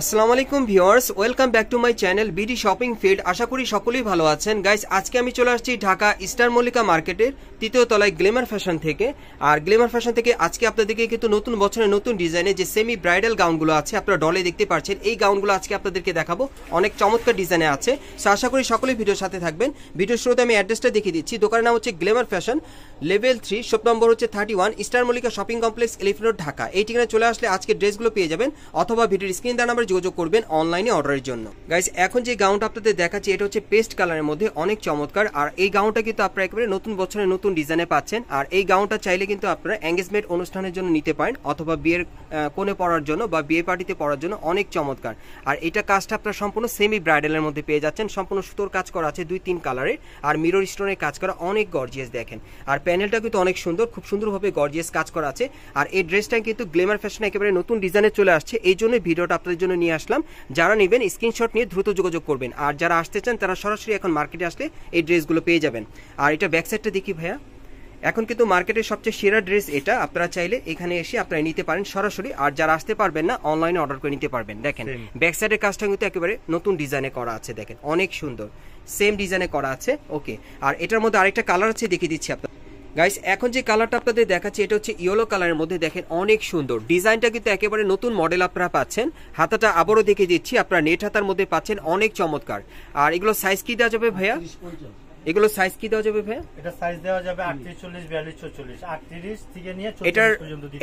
আসসালামু আলাইকুম viewers welcome back to my channel BD shopping field আশা করি সকলেই ভালো আছেন গাইস আজকে আমি চলে আসছি ঢাকা স্টার মল্লিকা মার্কেটের তৃতীয় তলায় গ্লেমার ফ্যাশন থেকে আর গ্লেমার ফ্যাশন থেকে আজকে আপনাদেরকে কিন্তু নতুন বছরের নতুন ডিজাইনে যে সেমি ব্রাইডাল গাউনগুলো আছে আপনারা ডলে দেখতে পাচ্ছেন এই গাউনগুলো আজকে আপনাদেরকে দেখাবো অনেক চমৎকার ডিজাইনে আছে সো আশা করি সকলেই ভিডিওর সাথে থাকবেন ভিডিওর শুরুতে আমি অ্যাড্রেসটা দেখিয়ে দিচ্ছি দোকানের নাম হচ্ছে glamour fashion level three shop number হচ্ছে thirty one star Mallika shopping complex elephant Dhaka এই ঠিকানায় চলে আসলে আজকে ড্রেসগুলো পেয়ে যাবেন অথবা ভিডিওর স্ক্রিন দেওয়া নাম্বার যোগাযোগ করবেন অনলাইনে অর্ডারের জন্য গাইস এখন যে গাউনটা আপনাদের দেখাচ্ছি এটা হচ্ছে পেস্ট কালারের মধ্যে অনেক চমৎকার আর এই গাউনটা কিন্তু আপনারা একেবারে নতুন বছরে নতুন ডিজাইনে পাচ্ছেন আর এই গাউনটা চাইলে কিন্তু আপনারা এঙ্গেজমেন্ট অনুষ্ঠানের জন্য নিতে পারেন অথবা বিয়ের কোণে পড়ার জন্য বা বিয়ে পার্টিতে পড়ার জন্য অনেক চমৎকার আর এটা কাজটা আপনারা সম্পূর্ণ সেমি ব্রাইডালের মধ্যে পেয়ে যাচ্ছেন সম্পূর্ণ সুতোর কাজ করা আছে দুই তিন কালারের আর মিরর স্টোনের কাজ করা অনেক গর্জিয়াস দেখেন আর প্যানেলটা কিন্তু অনেক সুন্দর খুব সুন্দরভাবে গর্জিয়াস কাজ করা আছে আর এই ড্রেসটা কিন্তু গ্লেমার ফ্যাশন একেবারে নতুন ডিজাইনে চলে আসছে এই জন্য ভিডিওটা আপনাদের জন্য জন্য নিয়ে আসলাম যারা নেবেন স্ক্রিনশট নিয়ে দ্রুত যোগাযোগ করবেন আর যারা আসতে চান তারা সরাসরি এখন মার্কেটে আসলে এই ড্রেসগুলো পেয়ে যাবেন আর এটা ব্যাকসাইডটা দেখি ভাইয়া এখন কিন্তু মার্কেটের সবচেয়ে সেরা ড্রেস এটা আপনারা চাইলে এখানে এসে আপনারা নিতে পারেন সরাসরি আর যারা আসতে পারবেন না অনলাইনে অর্ডার করে নিতে পারবেন দেখেন ব্যাকসাইডের কাজটা কিন্তু একেবারে নতুন ডিজাইনে করা আছে দেখেন অনেক সুন্দর সেম ডিজাইনে করা আছে ওকে আর এটার মধ্যে আরেকটা কালার আছে দেখিয়ে দিচ্ছি আপনার গাইস এখন যে কালারটা আপনাদের দেখাচ্ছি এটা হচ্ছে ইয়েলো কালারের মধ্যে দেখেন অনেক সুন্দর ডিজাইনটা কিন্তু একেবারে নতুন মডেল আপনারা পাচ্ছেন হাতাটা আবারও দেখে দিচ্ছি আপনারা নেট হাতার মধ্যে পাচ্ছেন অনেক চমৎকার আর এগুলো সাইজ কি দেওয়া যাবে ভাইয়া এগুলো সাইজ কি দেওয়া যাবে ভাইয়া এটা সাইজ দেওয়া যাবে 38 42 44 38 থেকে নিয়ে 44 এটার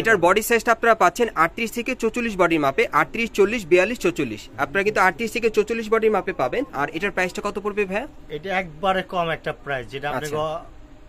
এটার বডি সাইজটা আপনারা পাচ্ছেন 38 থেকে 44 বডির মাপে 38 40 42 44 আপনারা কিন্তু 38 থেকে 44 বডির মাপে পাবেন আর এটার প্রাইসটা কত পড়বে ভাইয়া এটা একবারে কম একটা প্রাইস যেটা আচ্ছা।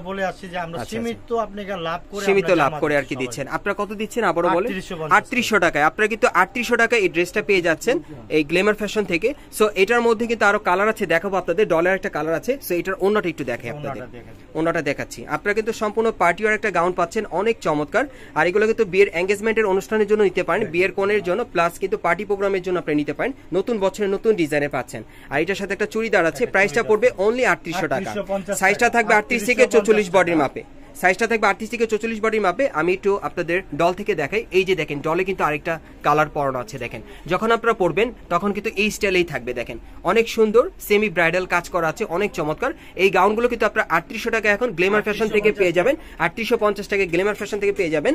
আমরা বলে আসছি যে আমরা আচ্ছা, আচ্ছা। সীমিত লাভ করে সীমিত লাভ করে আর কি দিচ্ছেন আপনারা কত দিচ্ছেন আবারও বলে টাকায় আপনারা কিন্তু টাকায় এই ড্রেসটা পেয়ে যাচ্ছেন এই গ্লেমার ফ্যাশন থেকে সো এটার মধ্যে কিন্তু আরো কালার আছে দেখাবো আপনাদের ডলার একটা কালার আছে সো এটার অন্যটা একটু আপনাদের অন্যটা দেখাচ্ছি আপনারা কিন্তু সম্পূর্ণ পার্টি একটা গাউন পাচ্ছেন অনেক চমৎকার আর এগুলো কিন্তু বিয়ের এঙ্গেজমেন্টের অনুষ্ঠানের জন্য নিতে পারেন বিয়ের কনের জন্য প্লাস কিন্তু পার্টি প্রোগ্রামের জন্য আপনি নিতে পারেন নতুন বছরের নতুন ডিজাইনে পাচ্ছেন আর এটার সাথে একটা চুড়িদার আছে প্রাইসটা পড়বে অনলি আটত্রিশশো টাকা সাইজটা থাকবে আটত্রিশ থেকে पुलिस बॉडी मापे সাইজটা থাকবে আটত্রিশ থেকে চৌচল্লিশ বডির মাপে আমি একটু আপনাদের ডল থেকে দেখাই এই যে দেখেন ডলে কিন্তু আরেকটা কালার পরানো আছে দেখেন যখন আপনারা পরবেন তখন কিন্তু এই স্টাইলেই থাকবে দেখেন অনেক সুন্দর সেমি ব্রাইডাল কাজ করা আছে অনেক চমৎকার এই গাউনগুলো কিন্তু আপনারা আটত্রিশশো টাকা এখন গ্লেমার ফ্যাশন থেকে পেয়ে যাবেন আটত্রিশশো পঞ্চাশ টাকা গ্লেমার ফ্যাশন থেকে পেয়ে যাবেন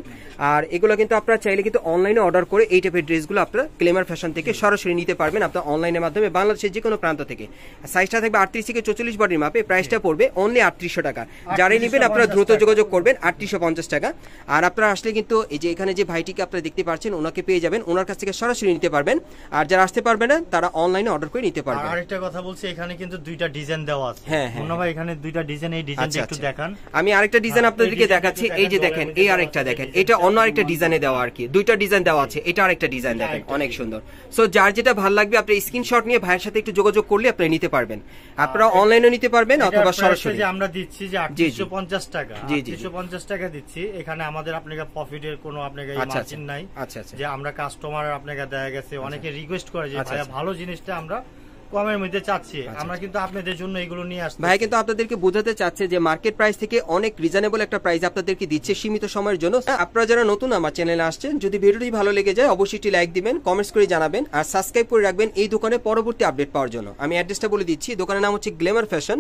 আর এগুলো কিন্তু আপনারা চাইলে কিন্তু অনলাইনে অর্ডার করে এই টাইপের ড্রেসগুলো আপনারা গ্লেমার ফ্যাশন থেকে সরাসরি নিতে পারবেন আপনার অনলাইনের মাধ্যমে বাংলাদেশের যে কোনো প্রান্ত থেকে সাইজটা থাকবে আটত্রিশ থেকে চৌচল্লিশ বডির মাপে প্রাইসটা পড়বে অনলি আটত্রিশশো টাকা যারাই নেবেন আপনারা দ্রুত যোগাযোগ করবেন আটত্রিশশো পঞ্চাশ টাকা আর আপনারা আসলে কিন্তু এই যে এখানে যে ভাইটিকে আপনারা দেখতে পাচ্ছেন ওনাকে পেয়ে যাবেন ওনার কাছ থেকে সরাসরি নিতে পারবেন আর যারা আসতে পারবে না তারা অনলাইনে অর্ডার করে নিতে পারবেন আরেকটা কথা বলছি এখানে কিন্তু দুইটা ডিজাইন দেওয়া আছে হ্যাঁ হ্যাঁ ভাই এখানে দুইটা ডিজাইন এই ডিজাইনটা আচ্ছা, একটু আচ্ছা। দেখান আমি আরেকটা ডিজাইন হ্যাঁ, আপনাদেরকে দেখাচ্ছি এই যে দেখেন এই আরেকটা দেখেন এটা অন্য আরেকটা ডিজাইনে দেওয়া আর কি দুইটা ডিজাইন দেওয়া আছে এটা আরেকটা ডিজাইন দেখেন অনেক সুন্দর সো যার যেটা ভালো লাগবে আপনি স্ক্রিনশট নিয়ে ভাইয়ের সাথে একটু যোগাযোগ করলে আপনি নিতে পারবেন আপনারা অনলাইনে নিতে পারবেন অথবা সরাসরি আমরা দিচ্ছি যে 850 টাকা জি জি টাকা দিচ্ছি এখানে আমাদের আপনাকে প্রফিটের কোনো আপনাকে মার্জিন আচ্ছা, আচ্ছা। নাই আচ্ছা, যে আমরা কাস্টমার আপনাকে দেয়া গেছে অনেকে রিকোয়েস্ট করে যে ভালো জিনিসটা আমরা কমের মধ্যে চাচ্ছি আচ্ছা, আমরা আচ্ছা। কিন্তু আপনাদের জন্য এগুলো নিয়ে আসছি ভাই কিন্তু আপনাদেরকে বোঝাতে চাচ্ছে যে মার্কেট প্রাইস থেকে অনেক রিজনেবল একটা প্রাইস আপনাদেরকে দিচ্ছে সীমিত সময়ের জন্য হ্যাঁ। আপনারা যারা নতুন আমার চ্যানেলে আসছেন যদি ভিডিওটি ভালো লেগে যায় অবশ্যই একটি লাইক দিবেন কমেন্টস করে জানাবেন আর সাবস্ক্রাইব করে রাখবেন এই দোকানে পরবর্তী আপডেট পাওয়ার জন্য আমি অ্যাড্রেসটা বলে দিচ্ছি দোকানের নাম হচ্ছে glamour fashion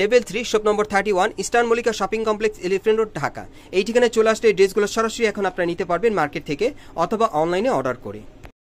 level three shop number thirty one eastern Mallika shopping complex elephant road Dhaka এই ঠিকানায় চলে আসলে এই ড্রেসগুলো সরাসরি এখন আপনারা নিতে পারবেন মার্কেট থেকে অথবা অনলাইনে অর্ডার করে